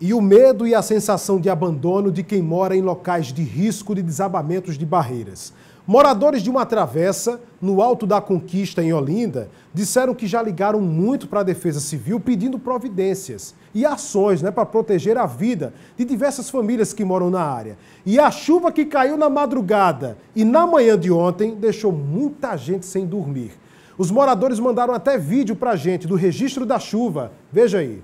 e o medo e a sensação de abandono de quem mora em locais de risco de desabamentos de barreiras. Moradores de uma travessa no Alto da Conquista, em Olinda, disseram que já ligaram muito para a Defesa Civil pedindo providências e ações né, para proteger a vida de diversas famílias que moram na área. E a chuva que caiu na madrugada e na manhã de ontem deixou muita gente sem dormir. Os moradores mandaram até vídeo para a gente do registro da chuva. Veja aí.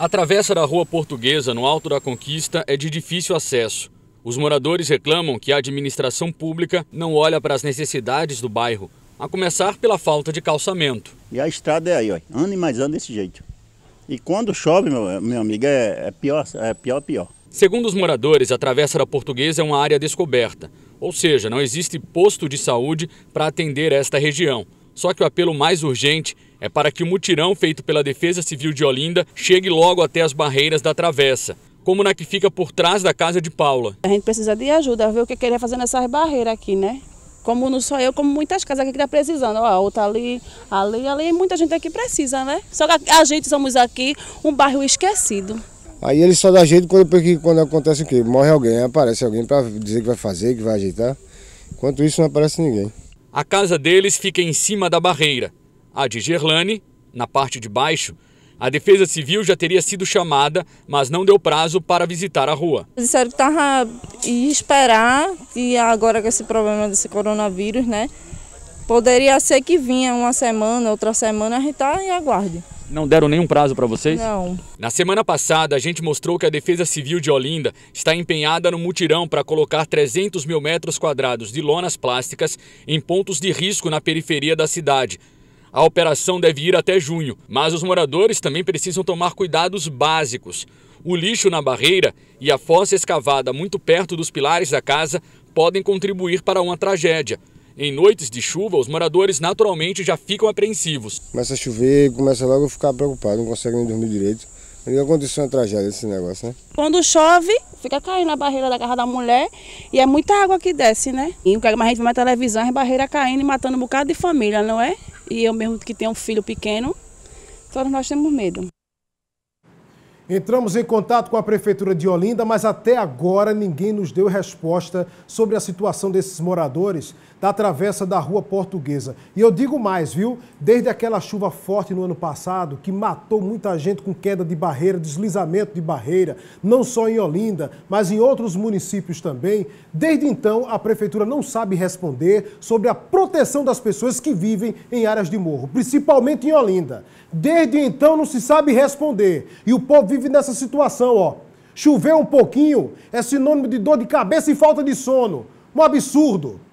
A travessa da Rua Portuguesa, no Alto da Conquista, é de difícil acesso. Os moradores reclamam que a administração pública não olha para as necessidades do bairro, a começar pela falta de calçamento. E a estrada é aí, ó, ano e mais ano desse jeito. E quando chove, meu, meu amigo, é, é, pior, é pior, pior. Segundo os moradores, a Travessa da Portuguesa é uma área descoberta, ou seja, não existe posto de saúde para atender esta região. Só que o apelo mais urgente é para que o mutirão feito pela Defesa Civil de Olinda chegue logo até as barreiras da travessa, como na que fica por trás da casa de Paula. A gente precisa de ajuda, ver o que queria fazer nessas barreiras aqui, né? Como não só eu, como muitas casas aqui que estão tá precisando. Ó, a outra ali, ali, ali, muita gente aqui precisa, né? Só que a gente somos aqui um bairro esquecido. Aí ele só dá jeito quando, quando acontece o quê? Morre alguém, aparece alguém para dizer que vai fazer, que vai ajeitar. Enquanto isso não aparece ninguém. A casa deles fica em cima da barreira. A de Gerlane, na parte de baixo, a Defesa Civil já teria sido chamada, mas não deu prazo para visitar a rua. Disseram que estava e esperar, e agora com esse problema desse coronavírus, né? Poderia ser que vinha uma semana, outra semana, a gente está em aguarde. Não deram nenhum prazo para vocês? Não. Na semana passada, a gente mostrou que a Defesa Civil de Olinda está empenhada no mutirão para colocar 300 mil metros quadrados de lonas plásticas em pontos de risco na periferia da cidade. A operação deve ir até junho, mas os moradores também precisam tomar cuidados básicos. O lixo na barreira e a fossa escavada muito perto dos pilares da casa podem contribuir para uma tragédia. Em noites de chuva, os moradores naturalmente já ficam apreensivos. Começa a chover, começa logo a ficar preocupado, não consegue nem dormir direito. Liga aconteceu uma tragédia esse negócio, né? Quando chove, fica caindo a barreira da casa da mulher e é muita água que desce, né? E o que é mais a gente vê na televisão, a é barreira caindo e matando um bocado de família, não é? E eu mesmo que tenho um filho pequeno, todos nós temos medo. Entramos em contato com a Prefeitura de Olinda, mas até agora ninguém nos deu resposta sobre a situação desses moradores da travessa da Rua Portuguesa. E eu digo mais, viu? Desde aquela chuva forte no ano passado, que matou muita gente com queda de barreira, deslizamento de barreira, não só em Olinda, mas em outros municípios também, desde então a Prefeitura não sabe responder sobre a proteção das pessoas que vivem em áreas de morro, principalmente em Olinda. Desde então não se sabe responder. E o povo vive vive nessa situação, ó. Chover um pouquinho é sinônimo de dor de cabeça e falta de sono. Um absurdo.